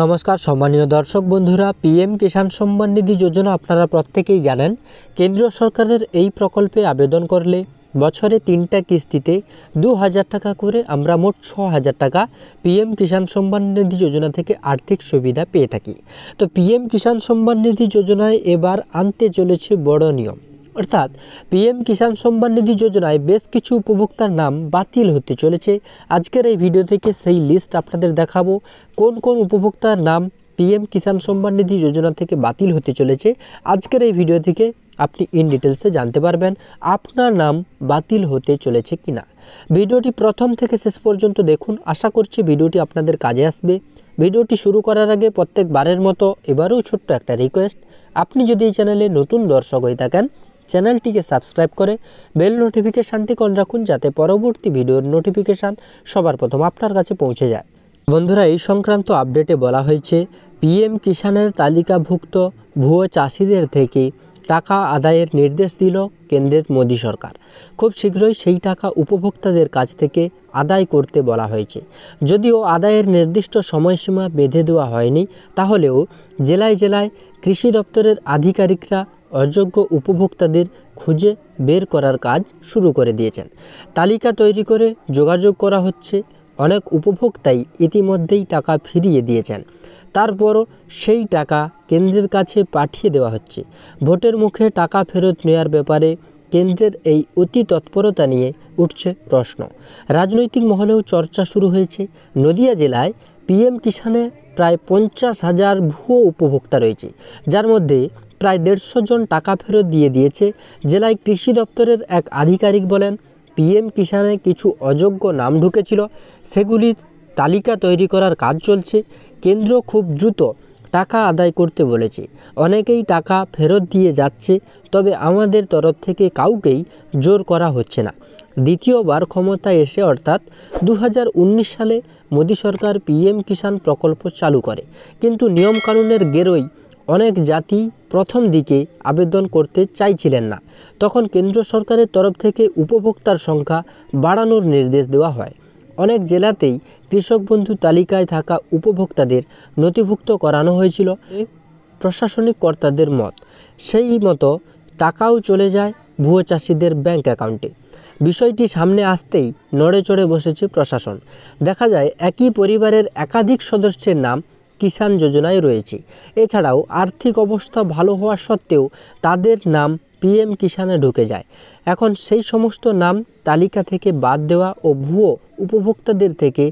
নমস্কার সম্মানীয় দর্শক বন্ধুরা পিএম কিষাণ সম্মান নিধি যোজনা আপনারা প্রত্যেকেই জানেন কেন্দ্রীয় সরকারের এই প্রকল্পে আবেদন করলে বছরে তিনটা কিস্তিতে দু হাজার টাকা করে আমরা মোট ছ হাজার টাকা পিএম কিষাণ সম্মান নিধি যোজনা থেকে আর্থিক সুবিধা পেয়ে থাকি তো পিএম কিষাণ সম্মান নিধি যোজনায় এবার আনতে চলেছে বড় নিয়ম অর্থাৎ পিএম কিষাণ সম্মান নিধি যোজনায় বেশ কিছু উপভোক্তার নাম বাতিল হতে চলেছে আজকের এই ভিডিও থেকে সেই লিস্ট আপনাদের দেখাবো কোন কোন উপভোক্তার নাম পিএম কিষাণ সম্মান নিধি যোজনা থেকে বাতিল হতে চলেছে আজকের এই ভিডিও থেকে আপনি ইন ডিটেলসে জানতে পারবেন আপনার নাম বাতিল হতে চলেছে কিনা ভিডিওটি প্রথম থেকে শেষ পর্যন্ত দেখুন আশা করছি ভিডিওটি আপনাদের কাজে আসবে ভিডিওটি শুরু করার আগে প্রত্যেকবারের মতো এবারেও ছোট্ট একটা রিকোয়েস্ট আপনি যদি এই চ্যানেলে নতুন দর্শক হয়ে থাকেন চ্যানেলটিকে সাবস্ক্রাইব করে বেল নোটিফিকেশানটি অন রাখুন যাতে পরবর্তী ভিডিওর নোটিফিকেশান সবার প্রথম আপনার কাছে পৌঁছে যায় বন্ধুরা এই সংক্রান্ত আপডেটে বলা হয়েছে পিএম কিষাণের তালিকাভুক্ত ভুয়ো চাষিদের থেকে টাকা আদায়ের নির্দেশ দিল কেন্দ্রের মোদী সরকার খুব শীঘ্রই সেই টাকা উপভোক্তাদের কাছ থেকে আদায় করতে বলা হয়েছে যদিও আদায়ের নির্দিষ্ট সময়সীমা বেঁধে দেওয়া হয়নি তাহলেও জেলায় জেলায় কৃষি দপ্তরের আধিকারিকরা অযোগ্য উপভোক্তাদের খুঁজে বের করার কাজ শুরু করে দিয়েছেন তালিকা তৈরি করে যোগাযোগ করা হচ্ছে অনেক উপভোক্তাই ইতিমধ্যেই টাকা ফিরিয়ে দিয়েছেন তারপরও সেই টাকা কেন্দ্রের কাছে পাঠিয়ে দেওয়া হচ্ছে ভোটের মুখে টাকা ফেরত নেওয়ার ব্যাপারে কেন্দ্রের এই অতি তৎপরতা নিয়ে উঠছে প্রশ্ন রাজনৈতিক মহলেও চর্চা শুরু হয়েছে নদিয়া জেলায় পিএম কিষানে প্রায় পঞ্চাশ হাজার ভুয়ো উপভোক্তা রয়েছে যার মধ্যে প্রায় দেড়শো জন টাকা ফেরত দিয়ে দিয়েছে জেলায় কৃষি দপ্তরের এক আধিকারিক বলেন পিএম কিষানে কিছু অযোগ্য নাম ঢুকেছিল সেগুলির তালিকা তৈরি করার কাজ চলছে কেন্দ্র খুব দ্রুত টাকা আদায় করতে বলেছে অনেকেই টাকা ফেরত দিয়ে যাচ্ছে তবে আমাদের তরফ থেকে কাউকেই জোর করা হচ্ছে না দ্বিতীয়বার ক্ষমতায় এসে অর্থাৎ দু সালে মোদী সরকার পিএম কিষাণ প্রকল্প চালু করে কিন্তু নিয়মকানুনের গেরোয় অনেক জাতি প্রথম দিকে আবেদন করতে চাইছিলেন না তখন কেন্দ্র সরকারের তরফ থেকে উপভোক্তার সংখ্যা বাড়ানোর নির্দেশ দেওয়া হয় অনেক জেলাতেই কৃষক বন্ধু তালিকায় থাকা উপভোক্তাদের নথিভুক্ত করানো হয়েছিল প্রশাসনিক কর্তাদের মত সেই মতো টাকাও চলে যায় ভুয়ো চাষিদের ব্যাংক অ্যাকাউন্টে বিষয়টি সামনে আসতেই নড়ে চড়ে বসেছে প্রশাসন দেখা যায় একই পরিবারের একাধিক সদস্যের নাম কিষাণ যোজনায় রয়েছে এছাড়াও আর্থিক অবস্থা ভালো হওয়া সত্ত্বেও তাদের নাম পিএম কিষাণে ঢুকে যায় এখন সেই সমস্ত নাম তালিকা থেকে বাদ দেওয়া ও ভুয়ো উপভোক্তাদের থেকে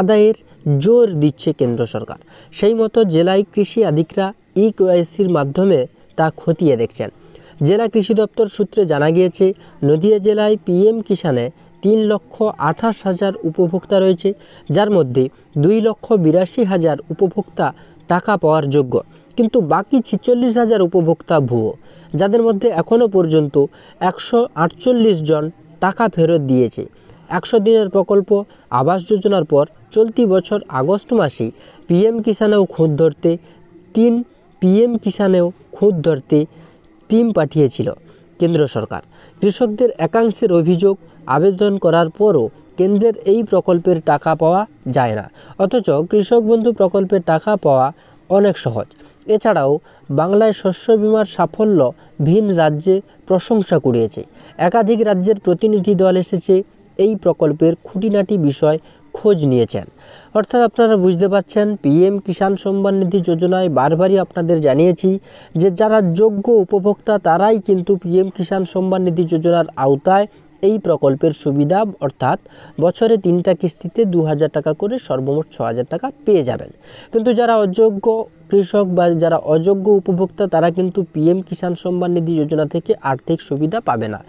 আদায়ের জোর দিচ্ছে কেন্দ্র সরকার সেই মতো জেলায় কৃষি আধিকরা ই কেওয়াইসির মাধ্যমে তা খতিয়ে দেখছেন জেলা কৃষি দপ্তর সূত্রে জানা গিয়েছে নদিয়া জেলায় পিএম কিষাণে তিন লক্ষ আঠাশ হাজার উপভোক্তা রয়েছে যার মধ্যে দুই লক্ষ বিরাশি হাজার উপভোক্তা টাকা পাওয়ার যোগ্য কিন্তু বাকি ছিচল্লিশ হাজার উপভোক্তা ভুয়ো যাদের মধ্যে এখনও পর্যন্ত একশো আটচল্লিশ জন টাকা ফেরত দিয়েছে একশো দিনের প্রকল্প আবাস যোজনার পর চলতি বছর আগস্ট মাসে পিএম কিষানেও খুঁত ধরতে তিন পিএম কিষানেও খুঁত ধরতে টিম পাঠিয়েছিল কেন্দ্র সরকার কৃষকদের একাংশের অভিযোগ আবেদন করার পরও কেন্দ্রের এই প্রকল্পের টাকা পাওয়া যায় না অথচ কৃষক বন্ধু প্রকল্পের টাকা পাওয়া অনেক সহজ এছাড়াও বাংলায় শস্য বিমার সাফল্য ভিন রাজ্যে প্রশংসা কুড়িয়েছে একাধিক রাজ্যের প্রতিনিধি দল এসেছে এই প্রকল্পের খুঁটিনাটি বিষয় খোঁজ নিয়েছেন অর্থাৎ আপনারা বুঝতে পারছেন পিএম কিষাণ সম্মান নিধি যোজনায় বারবারই আপনাদের জানিয়েছি যে যারা যোগ্য উপভোক্তা তারাই কিন্তু পিএম কিষাণ সম্মান নিধি যোজনার আওতায় এই প্রকল্পের সুবিধা অর্থাৎ বছরে তিনটা কিস্তিতে দু টাকা করে সর্বমোট ছ টাকা পেয়ে যাবেন কিন্তু যারা অযোগ্য কৃষক বা যারা অযোগ্য উপভোক্তা তারা কিন্তু পিএম কিষাণ সম্মান নিধি যোজনা থেকে আর্থিক সুবিধা পাবে না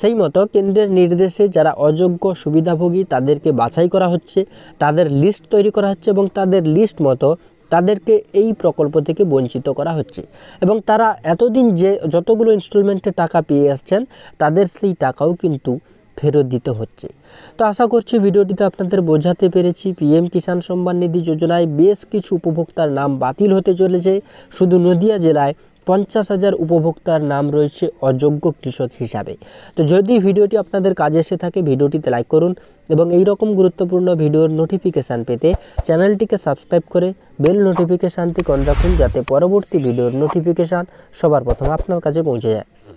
সেই মতো কেন্দ্রের নির্দেশে যারা অযোগ্য সুবিধাভোগী তাদেরকে বাছাই করা হচ্ছে তাদের লিস্ট তৈরি করা হচ্ছে এবং তাদের লিস্ট মতো তাদেরকে এই প্রকল্প থেকে বঞ্চিত করা হচ্ছে এবং তারা এতদিন যে যতগুলো ইনস্টলমেন্টে টাকা পেয়ে আসছেন তাদের সেই টাকাও কিন্তু ফেরত দিতে হচ্ছে তো আশা করছি ভিডিওটিতে আপনাদের বোঝাতে পেরেছি পিএম কিষাণ সম্মান নিধি যোজনায় বেশ কিছু উপভোক্তার নাম বাতিল হতে চলেছে শুধু নদিয়া জেলায় পঞ্চাশ হাজার উপভোক্তার নাম রয়েছে অযোগ্য কৃষক হিসাবে তো যদি ভিডিওটি আপনাদের কাজে এসে থাকে ভিডিওটিতে লাইক করুন এবং এই রকম গুরুত্বপূর্ণ ভিডিওর নোটিফিকেশান পেতে চ্যানেলটিকে সাবস্ক্রাইব করে বেল নোটিফিকেশানটি অন রাখুন যাতে পরবর্তী ভিডিওর নোটিফিকেশান সবার প্রথমে আপনার কাছে পৌঁছে যায়